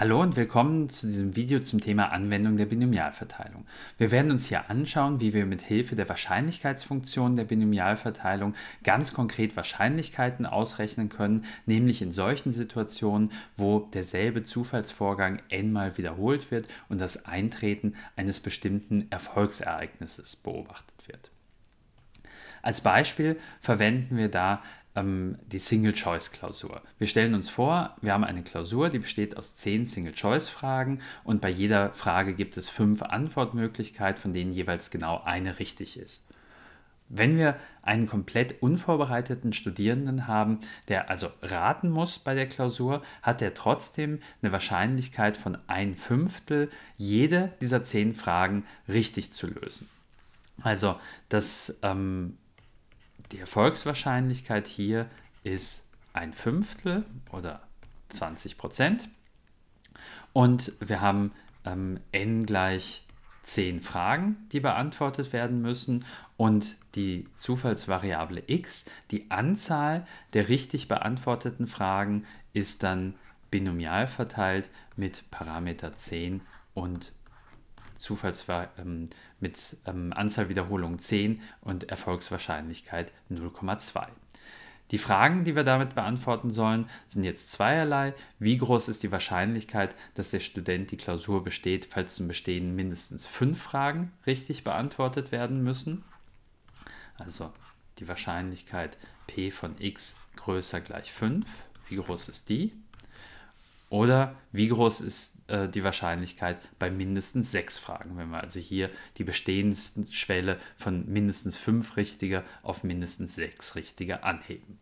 Hallo und willkommen zu diesem Video zum Thema Anwendung der Binomialverteilung. Wir werden uns hier anschauen, wie wir mit Hilfe der Wahrscheinlichkeitsfunktion der Binomialverteilung ganz konkret Wahrscheinlichkeiten ausrechnen können, nämlich in solchen Situationen, wo derselbe Zufallsvorgang n mal wiederholt wird und das Eintreten eines bestimmten Erfolgsereignisses beobachtet wird. Als Beispiel verwenden wir da ähm, die Single-Choice-Klausur. Wir stellen uns vor, wir haben eine Klausur, die besteht aus zehn Single-Choice-Fragen und bei jeder Frage gibt es fünf Antwortmöglichkeiten, von denen jeweils genau eine richtig ist. Wenn wir einen komplett unvorbereiteten Studierenden haben, der also raten muss bei der Klausur, hat er trotzdem eine Wahrscheinlichkeit von ein Fünftel, jede dieser zehn Fragen richtig zu lösen. Also das ähm, die Erfolgswahrscheinlichkeit hier ist ein Fünftel oder 20 Prozent. Und wir haben ähm, n gleich 10 Fragen, die beantwortet werden müssen und die Zufallsvariable x, die Anzahl der richtig beantworteten Fragen, ist dann binomial verteilt mit Parameter 10 und 10. Zufallswahl ähm, mit ähm, Anzahl Wiederholungen 10 und Erfolgswahrscheinlichkeit 0,2. Die Fragen, die wir damit beantworten sollen, sind jetzt zweierlei. Wie groß ist die Wahrscheinlichkeit, dass der Student die Klausur besteht, falls zum Bestehen mindestens fünf Fragen richtig beantwortet werden müssen? Also die Wahrscheinlichkeit p von x größer gleich 5. Wie groß ist die? Oder wie groß ist äh, die Wahrscheinlichkeit bei mindestens sechs Fragen, wenn wir also hier die Schwelle von mindestens fünf Richtige auf mindestens sechs Richtige anheben.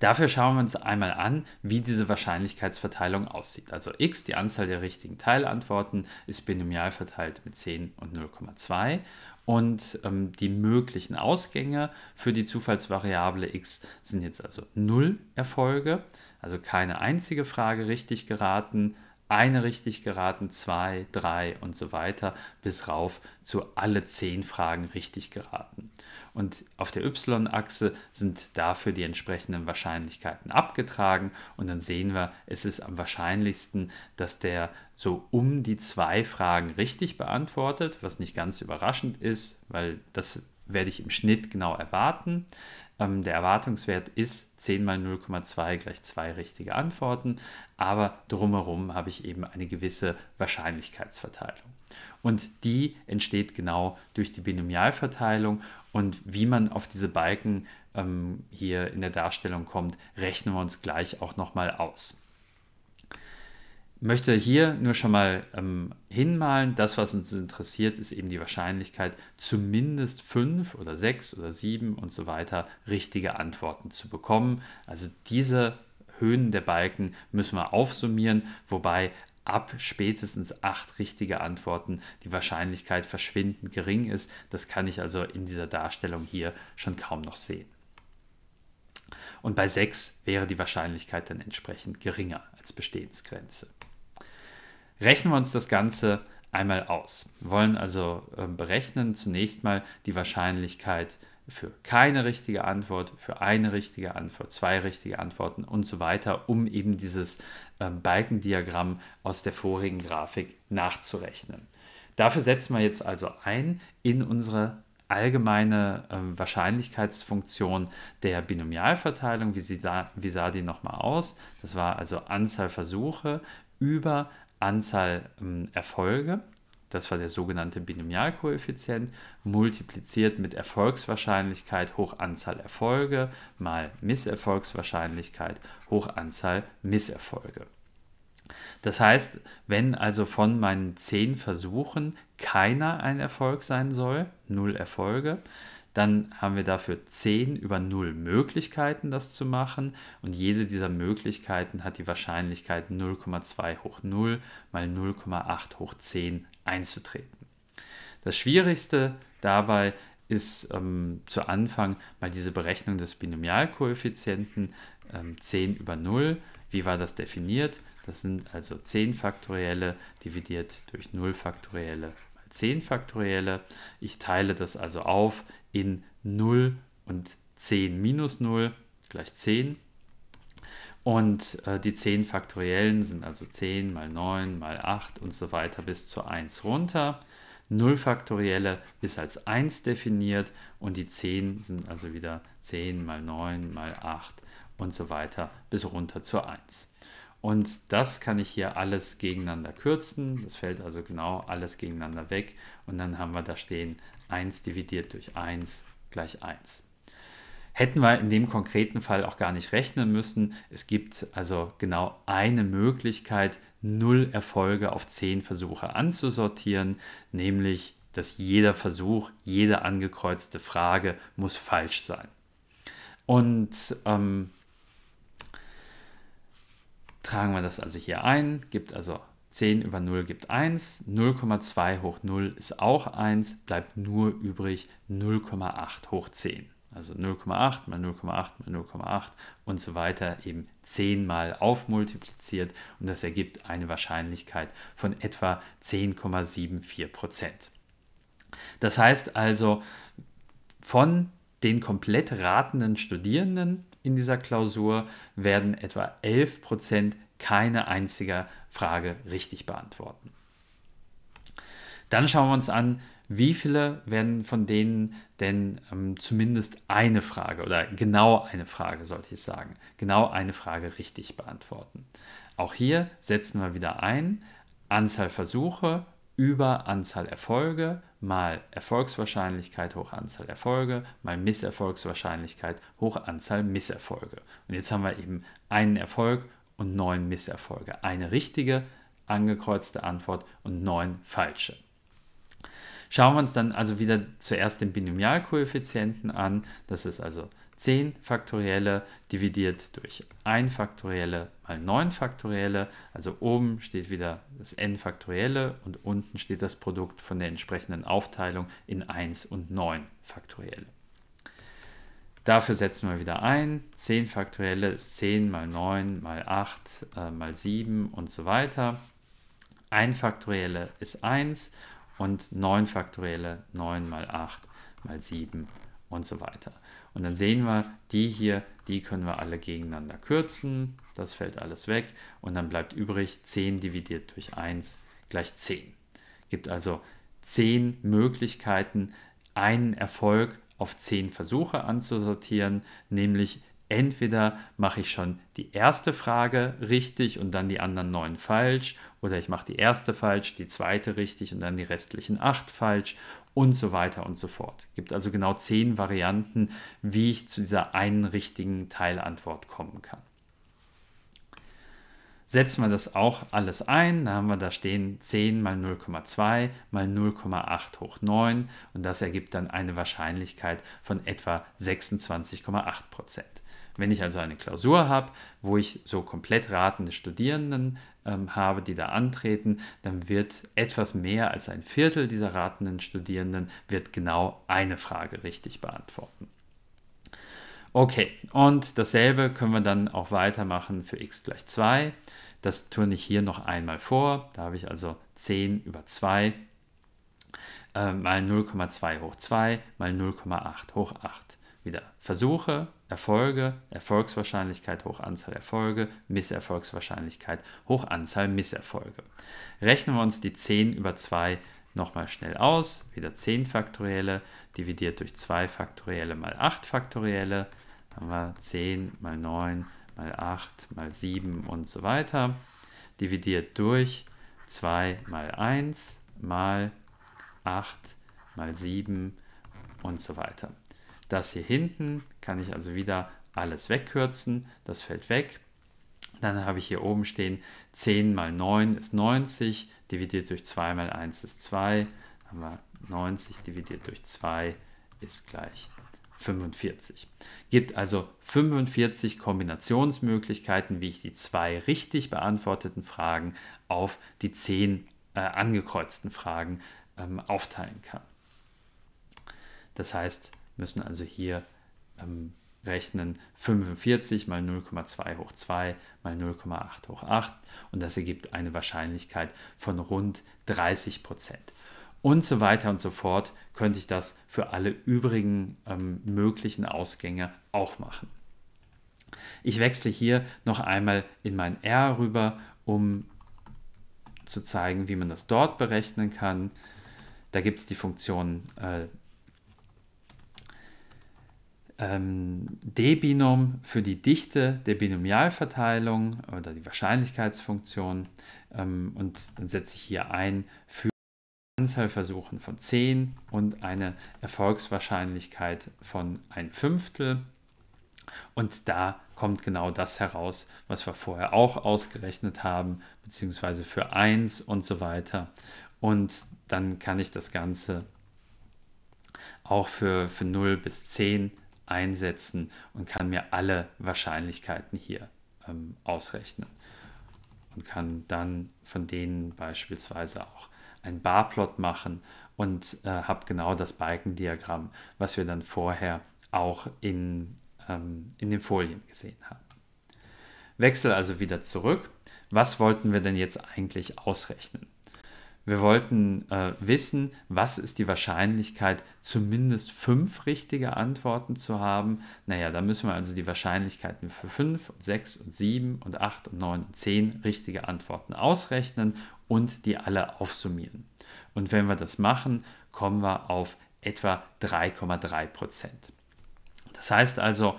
Dafür schauen wir uns einmal an, wie diese Wahrscheinlichkeitsverteilung aussieht. Also x, die Anzahl der richtigen Teilantworten, ist binomial verteilt mit 10 und 0,2 und ähm, die möglichen Ausgänge für die Zufallsvariable x sind jetzt also 0 Erfolge, also keine einzige Frage richtig geraten, eine richtig geraten, zwei, drei und so weiter, bis rauf zu alle zehn Fragen richtig geraten. Und auf der Y-Achse sind dafür die entsprechenden Wahrscheinlichkeiten abgetragen und dann sehen wir, es ist am wahrscheinlichsten, dass der so um die zwei Fragen richtig beantwortet, was nicht ganz überraschend ist, weil das werde ich im Schnitt genau erwarten. Ähm, der Erwartungswert ist 10 mal 0,2 gleich zwei richtige Antworten, aber drumherum habe ich eben eine gewisse Wahrscheinlichkeitsverteilung. Und die entsteht genau durch die Binomialverteilung und wie man auf diese Balken ähm, hier in der Darstellung kommt, rechnen wir uns gleich auch nochmal aus möchte hier nur schon mal ähm, hinmalen, das, was uns interessiert, ist eben die Wahrscheinlichkeit, zumindest fünf oder sechs oder sieben und so weiter richtige Antworten zu bekommen. Also diese Höhen der Balken müssen wir aufsummieren, wobei ab spätestens acht richtige Antworten die Wahrscheinlichkeit verschwindend gering ist. Das kann ich also in dieser Darstellung hier schon kaum noch sehen. Und bei sechs wäre die Wahrscheinlichkeit dann entsprechend geringer als Bestehensgrenze. Rechnen wir uns das Ganze einmal aus. Wir wollen also ähm, berechnen zunächst mal die Wahrscheinlichkeit für keine richtige Antwort, für eine richtige Antwort, zwei richtige Antworten und so weiter, um eben dieses ähm, Balkendiagramm aus der vorigen Grafik nachzurechnen. Dafür setzen wir jetzt also ein in unsere allgemeine äh, Wahrscheinlichkeitsfunktion der Binomialverteilung. Wie, sie da, wie sah die nochmal aus? Das war also Anzahl Versuche über Anzahl ähm, Erfolge, das war der sogenannte Binomialkoeffizient, multipliziert mit Erfolgswahrscheinlichkeit hoch Anzahl Erfolge mal Misserfolgswahrscheinlichkeit hoch Anzahl Misserfolge. Das heißt, wenn also von meinen zehn Versuchen keiner ein Erfolg sein soll, null Erfolge, dann haben wir dafür 10 über 0 Möglichkeiten, das zu machen. Und jede dieser Möglichkeiten hat die Wahrscheinlichkeit 0,2 hoch 0 mal 0,8 hoch 10 einzutreten. Das Schwierigste dabei ist ähm, zu Anfang mal diese Berechnung des Binomialkoeffizienten ähm, 10 über 0. Wie war das definiert? Das sind also 10 Faktorielle dividiert durch 0 Faktorielle mal 10 Faktorielle. Ich teile das also auf in 0 und 10 minus 0 gleich 10. Und äh, die 10 Faktoriellen sind also 10 mal 9 mal 8 und so weiter bis zu 1 runter. 0 Faktorielle ist als 1 definiert und die 10 sind also wieder 10 mal 9 mal 8 und so weiter bis runter zu 1. Und das kann ich hier alles gegeneinander kürzen. Das fällt also genau alles gegeneinander weg. Und dann haben wir da stehen 1 dividiert durch 1 gleich 1. Hätten wir in dem konkreten Fall auch gar nicht rechnen müssen. Es gibt also genau eine Möglichkeit, 0 Erfolge auf 10 Versuche anzusortieren, nämlich dass jeder Versuch, jede angekreuzte Frage muss falsch sein. Und ähm, tragen wir das also hier ein, gibt also 10 über 0 gibt 1, 0,2 hoch 0 ist auch 1, bleibt nur übrig 0,8 hoch 10. Also 0,8 mal 0,8 mal 0,8 und so weiter eben 10 mal aufmultipliziert und das ergibt eine Wahrscheinlichkeit von etwa 10,74 Das heißt also, von den komplett ratenden Studierenden in dieser Klausur werden etwa 11 Prozent keine einzige Frage richtig beantworten. Dann schauen wir uns an, wie viele werden von denen denn ähm, zumindest eine Frage oder genau eine Frage, sollte ich sagen, genau eine Frage richtig beantworten. Auch hier setzen wir wieder ein, Anzahl Versuche über Anzahl Erfolge mal Erfolgswahrscheinlichkeit hoch Anzahl Erfolge mal Misserfolgswahrscheinlichkeit hoch Anzahl Misserfolge. Und jetzt haben wir eben einen Erfolg und neun Misserfolge. Eine richtige angekreuzte Antwort und neun falsche. Schauen wir uns dann also wieder zuerst den Binomialkoeffizienten an. Das ist also 10 Faktorielle dividiert durch 1 Faktorielle mal 9 Faktorielle. Also oben steht wieder das n Faktorielle und unten steht das Produkt von der entsprechenden Aufteilung in 1 und 9 Faktorielle. Dafür setzen wir wieder ein. 10 Faktorielle ist 10 mal 9 mal 8 äh, mal 7 und so weiter. 1 Faktorielle ist 1 und 9 Faktorielle 9 mal 8 mal 7 und so weiter. Und dann sehen wir, die hier, die können wir alle gegeneinander kürzen. Das fällt alles weg und dann bleibt übrig 10 dividiert durch 1 gleich 10. Gibt also 10 Möglichkeiten, einen Erfolg auf zehn Versuche anzusortieren, nämlich entweder mache ich schon die erste Frage richtig und dann die anderen neun falsch, oder ich mache die erste falsch, die zweite richtig und dann die restlichen acht falsch und so weiter und so fort. Es Gibt also genau zehn Varianten, wie ich zu dieser einen richtigen Teilantwort kommen kann setzt man das auch alles ein. Da haben wir da stehen 10 mal 0,2 mal 0,8 hoch 9 und das ergibt dann eine Wahrscheinlichkeit von etwa 26,8 Prozent. Wenn ich also eine Klausur habe, wo ich so komplett ratende Studierenden ähm, habe, die da antreten, dann wird etwas mehr als ein Viertel dieser ratenden Studierenden wird genau eine Frage richtig beantworten. Okay, und dasselbe können wir dann auch weitermachen für x gleich 2. Das turne ich hier noch einmal vor. Da habe ich also 10 über 2 äh, mal 0,2 hoch 2 mal 0,8 hoch 8. Wieder Versuche, Erfolge, Erfolgswahrscheinlichkeit hoch Anzahl Erfolge, Misserfolgswahrscheinlichkeit hoch Anzahl Misserfolge. Rechnen wir uns die 10 über 2 nochmal schnell aus. Wieder 10 Faktorielle dividiert durch 2 Faktorielle mal 8 Faktorielle. Dann haben wir 10 mal 9 mal 8 mal 7 und so weiter, dividiert durch 2 mal 1 mal 8 mal 7 und so weiter. Das hier hinten kann ich also wieder alles wegkürzen, das fällt weg. Dann habe ich hier oben stehen 10 mal 9 ist 90, dividiert durch 2 mal 1 ist 2, haben wir 90 dividiert durch 2 ist gleich 45. Gibt also 45 Kombinationsmöglichkeiten, wie ich die zwei richtig beantworteten Fragen auf die zehn äh, angekreuzten Fragen ähm, aufteilen kann. Das heißt, müssen also hier ähm, rechnen 45 mal 0,2 hoch 2 mal 0,8 hoch 8 und das ergibt eine Wahrscheinlichkeit von rund 30 Prozent und so weiter und so fort, könnte ich das für alle übrigen ähm, möglichen Ausgänge auch machen. Ich wechsle hier noch einmal in mein R rüber, um zu zeigen, wie man das dort berechnen kann. Da gibt es die Funktion äh, ähm, D-Binom für die Dichte der Binomialverteilung oder die Wahrscheinlichkeitsfunktion ähm, und dann setze ich hier ein für Versuchen von 10 und eine Erfolgswahrscheinlichkeit von ein Fünftel. Und da kommt genau das heraus, was wir vorher auch ausgerechnet haben, beziehungsweise für 1 und so weiter. Und dann kann ich das Ganze auch für, für 0 bis 10 einsetzen und kann mir alle Wahrscheinlichkeiten hier ähm, ausrechnen und kann dann von denen beispielsweise auch ein Barplot machen und äh, habe genau das Balkendiagramm, was wir dann vorher auch in, ähm, in den Folien gesehen haben. Wechsel also wieder zurück. Was wollten wir denn jetzt eigentlich ausrechnen? Wir wollten äh, wissen, was ist die Wahrscheinlichkeit, zumindest fünf richtige Antworten zu haben. Naja, da müssen wir also die Wahrscheinlichkeiten für fünf und sechs und sieben und acht und neun und zehn richtige Antworten ausrechnen und die alle aufsummieren. Und wenn wir das machen, kommen wir auf etwa 3,3 Prozent. Das heißt also,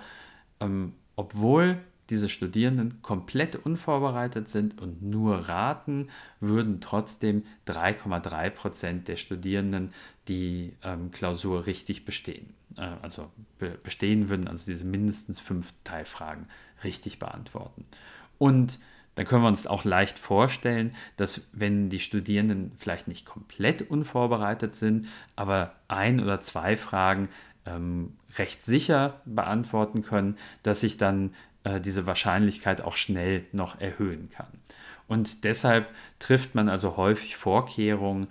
ähm, obwohl diese Studierenden komplett unvorbereitet sind und nur raten, würden trotzdem 3,3 Prozent der Studierenden die ähm, Klausur richtig bestehen. Äh, also be bestehen würden, also diese mindestens fünf Teilfragen richtig beantworten. Und dann können wir uns auch leicht vorstellen, dass wenn die Studierenden vielleicht nicht komplett unvorbereitet sind, aber ein oder zwei Fragen ähm, recht sicher beantworten können, dass sich dann äh, diese Wahrscheinlichkeit auch schnell noch erhöhen kann. Und deshalb trifft man also häufig Vorkehrungen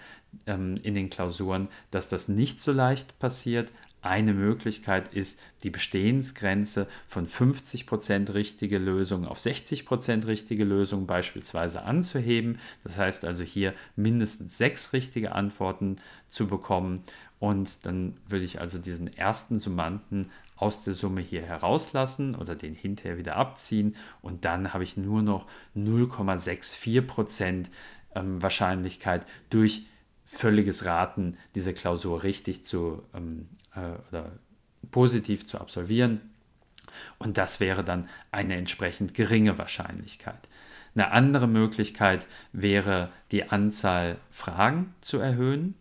ähm, in den Klausuren, dass das nicht so leicht passiert. Eine Möglichkeit ist, die Bestehensgrenze von 50% richtige Lösung auf 60% richtige Lösung beispielsweise anzuheben. Das heißt also hier mindestens sechs richtige Antworten zu bekommen. Und dann würde ich also diesen ersten Summanden aus der Summe hier herauslassen oder den hinterher wieder abziehen und dann habe ich nur noch 0,64% ähm, Wahrscheinlichkeit durch völliges Raten diese Klausur richtig zu ähm, äh, oder positiv zu absolvieren. Und das wäre dann eine entsprechend geringe Wahrscheinlichkeit. Eine andere Möglichkeit wäre, die Anzahl Fragen zu erhöhen.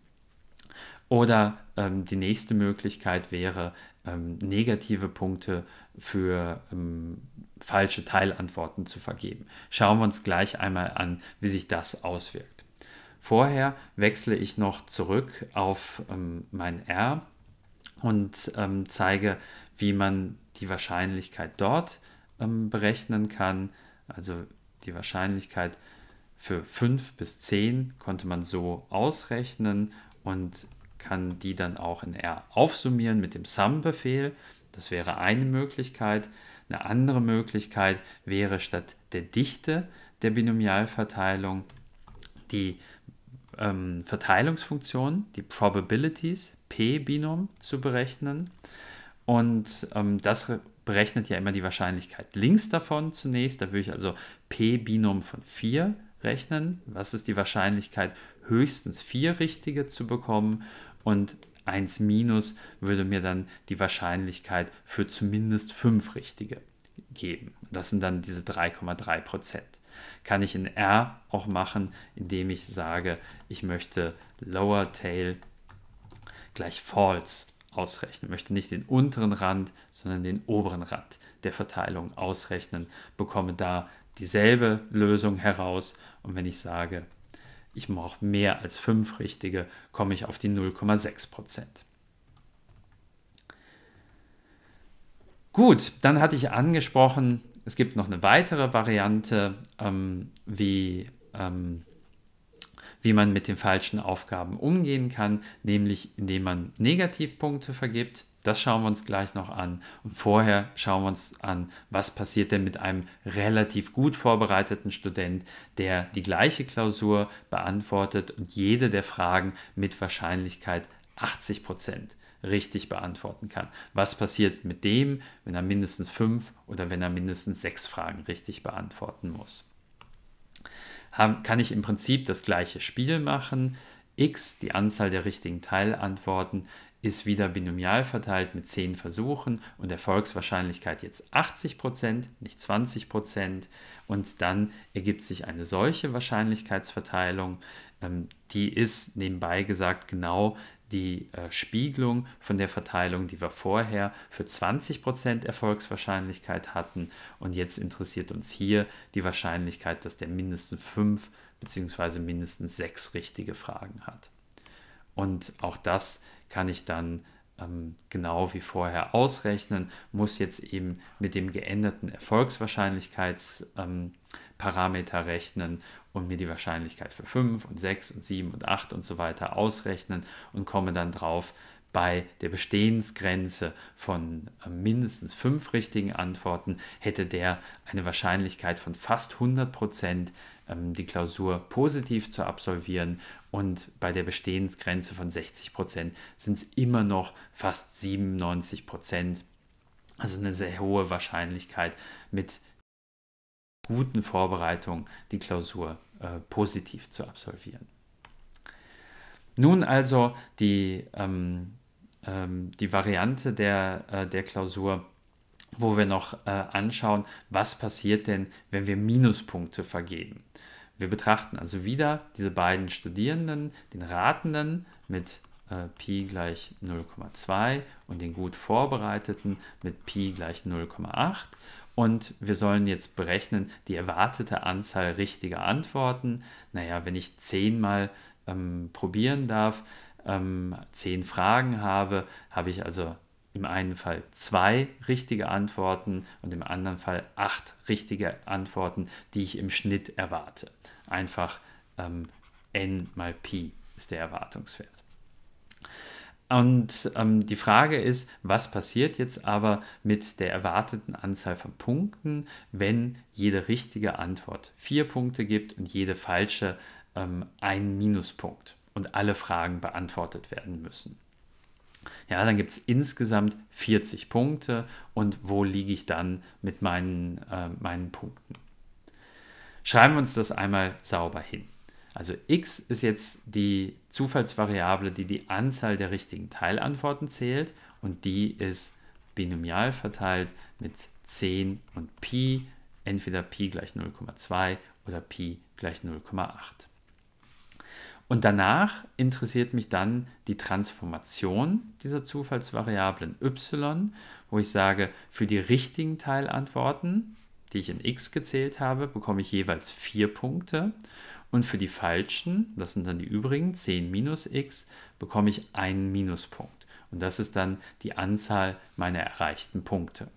Oder ähm, die nächste Möglichkeit wäre, ähm, negative Punkte für ähm, falsche Teilantworten zu vergeben. Schauen wir uns gleich einmal an, wie sich das auswirkt. Vorher wechsle ich noch zurück auf ähm, mein R und ähm, zeige, wie man die Wahrscheinlichkeit dort ähm, berechnen kann. Also die Wahrscheinlichkeit für 5 bis 10 konnte man so ausrechnen und kann die dann auch in R aufsummieren mit dem Sum-Befehl. Das wäre eine Möglichkeit. Eine andere Möglichkeit wäre statt der Dichte der Binomialverteilung die ähm, Verteilungsfunktion, die Probabilities, P-Binom zu berechnen. Und ähm, das berechnet ja immer die Wahrscheinlichkeit. Links davon zunächst, da würde ich also P-Binom von 4 rechnen. Was ist die Wahrscheinlichkeit, höchstens 4 richtige zu bekommen? und 1 minus würde mir dann die Wahrscheinlichkeit für zumindest 5 richtige geben. Das sind dann diese 3,3 Prozent. Kann ich in R auch machen, indem ich sage, ich möchte Lower Tail gleich False ausrechnen. Ich möchte nicht den unteren Rand, sondern den oberen Rand der Verteilung ausrechnen. Bekomme da dieselbe Lösung heraus. Und wenn ich sage ich brauche mehr als fünf richtige, komme ich auf die 0,6 Gut, dann hatte ich angesprochen, es gibt noch eine weitere Variante, ähm, wie, ähm, wie man mit den falschen Aufgaben umgehen kann, nämlich indem man Negativpunkte vergibt. Das schauen wir uns gleich noch an. Und vorher schauen wir uns an, was passiert denn mit einem relativ gut vorbereiteten Student, der die gleiche Klausur beantwortet und jede der Fragen mit Wahrscheinlichkeit 80 Prozent richtig beantworten kann. Was passiert mit dem, wenn er mindestens fünf oder wenn er mindestens sechs Fragen richtig beantworten muss? Kann ich im Prinzip das gleiche Spiel machen? x, die Anzahl der richtigen Teilantworten, ist wieder binomial verteilt mit 10 Versuchen und Erfolgswahrscheinlichkeit jetzt 80%, nicht 20%. Und dann ergibt sich eine solche Wahrscheinlichkeitsverteilung. Ähm, die ist nebenbei gesagt genau die äh, Spiegelung von der Verteilung, die wir vorher für 20% Erfolgswahrscheinlichkeit hatten. Und jetzt interessiert uns hier die Wahrscheinlichkeit, dass der mindestens 5 bzw. mindestens 6 richtige Fragen hat. Und auch das kann ich dann ähm, genau wie vorher ausrechnen, muss jetzt eben mit dem geänderten Erfolgswahrscheinlichkeitsparameter ähm, rechnen und mir die Wahrscheinlichkeit für 5 und 6 und 7 und 8 und so weiter ausrechnen und komme dann drauf, bei der Bestehensgrenze von äh, mindestens fünf richtigen Antworten hätte der eine Wahrscheinlichkeit von fast 100 Prozent, ähm, die Klausur positiv zu absolvieren. Und bei der Bestehensgrenze von 60 Prozent sind es immer noch fast 97 Prozent. Also eine sehr hohe Wahrscheinlichkeit mit guten Vorbereitungen die Klausur äh, positiv zu absolvieren. Nun also die ähm, ähm, die Variante der, äh, der Klausur, wo wir noch äh, anschauen, was passiert denn, wenn wir Minuspunkte vergeben. Wir betrachten also wieder diese beiden Studierenden, den Ratenden mit äh, Pi gleich 0,2 und den gut Vorbereiteten mit Pi gleich 0,8. Und wir sollen jetzt berechnen die erwartete Anzahl richtiger Antworten. Naja, wenn ich zehnmal ähm, probieren darf, ähm, zehn Fragen habe, habe ich also im einen Fall zwei richtige Antworten und im anderen Fall acht richtige Antworten, die ich im Schnitt erwarte. Einfach ähm, n mal pi ist der Erwartungswert. Und ähm, die Frage ist, was passiert jetzt aber mit der erwarteten Anzahl von Punkten, wenn jede richtige Antwort vier Punkte gibt und jede falsche ähm, einen Minuspunkt? und alle Fragen beantwortet werden müssen. Ja, dann gibt es insgesamt 40 Punkte und wo liege ich dann mit meinen, äh, meinen Punkten? Schreiben wir uns das einmal sauber hin. Also x ist jetzt die Zufallsvariable, die die Anzahl der richtigen Teilantworten zählt und die ist binomial verteilt mit 10 und Pi, entweder Pi gleich 0,2 oder Pi gleich 0,8. Und danach interessiert mich dann die Transformation dieser Zufallsvariablen y, wo ich sage, für die richtigen Teilantworten, die ich in x gezählt habe, bekomme ich jeweils vier Punkte. Und für die falschen, das sind dann die übrigen, 10 minus x, bekomme ich einen Minuspunkt. Und das ist dann die Anzahl meiner erreichten Punkte.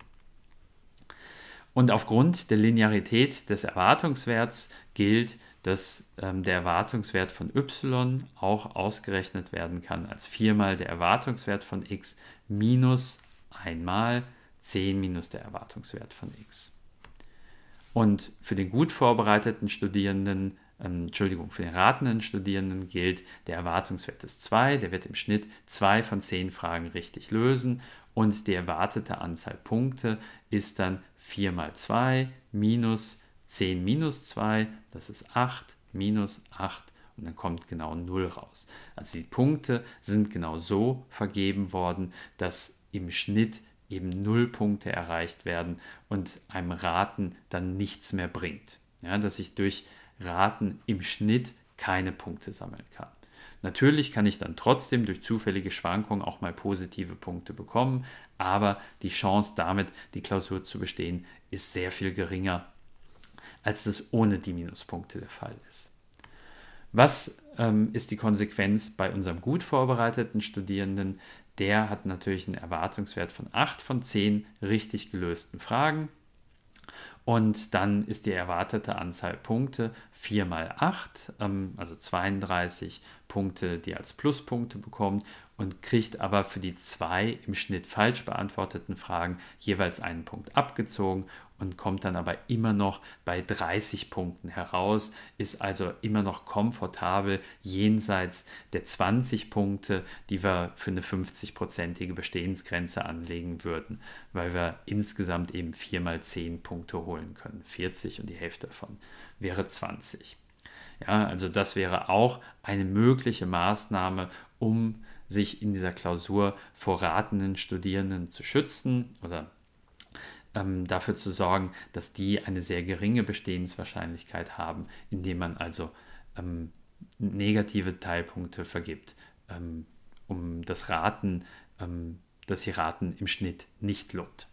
Und aufgrund der Linearität des Erwartungswerts gilt, dass ähm, der Erwartungswert von y auch ausgerechnet werden kann als 4 mal der Erwartungswert von x minus 1 mal 10 minus der Erwartungswert von x. Und für den gut vorbereiteten Studierenden, ähm, Entschuldigung, für den ratenden Studierenden gilt, der Erwartungswert ist 2, der wird im Schnitt 2 von 10 Fragen richtig lösen und die erwartete Anzahl Punkte ist dann 4 mal 2 minus 10 minus 2, das ist 8 minus 8 und dann kommt genau 0 raus. Also die Punkte sind genau so vergeben worden, dass im Schnitt eben 0 Punkte erreicht werden und einem Raten dann nichts mehr bringt. Ja, dass ich durch Raten im Schnitt keine Punkte sammeln kann. Natürlich kann ich dann trotzdem durch zufällige Schwankungen auch mal positive Punkte bekommen, aber die Chance damit, die Klausur zu bestehen, ist sehr viel geringer als das ohne die Minuspunkte der Fall ist. Was ähm, ist die Konsequenz bei unserem gut vorbereiteten Studierenden? Der hat natürlich einen Erwartungswert von 8 von 10 richtig gelösten Fragen und dann ist die erwartete Anzahl Punkte 4 mal 8, ähm, also 32 Punkte, die als Pluspunkte bekommt und kriegt aber für die zwei im Schnitt falsch beantworteten Fragen jeweils einen Punkt abgezogen und kommt dann aber immer noch bei 30 Punkten heraus, ist also immer noch komfortabel jenseits der 20 Punkte, die wir für eine 50-prozentige Bestehensgrenze anlegen würden, weil wir insgesamt eben 4 mal 10 Punkte holen holen können. 40 und die Hälfte davon wäre 20. Ja, also das wäre auch eine mögliche Maßnahme, um sich in dieser Klausur vor ratenden Studierenden zu schützen oder ähm, dafür zu sorgen, dass die eine sehr geringe Bestehenswahrscheinlichkeit haben, indem man also ähm, negative Teilpunkte vergibt, ähm, um das Raten, ähm, dass sie Raten im Schnitt nicht lobt.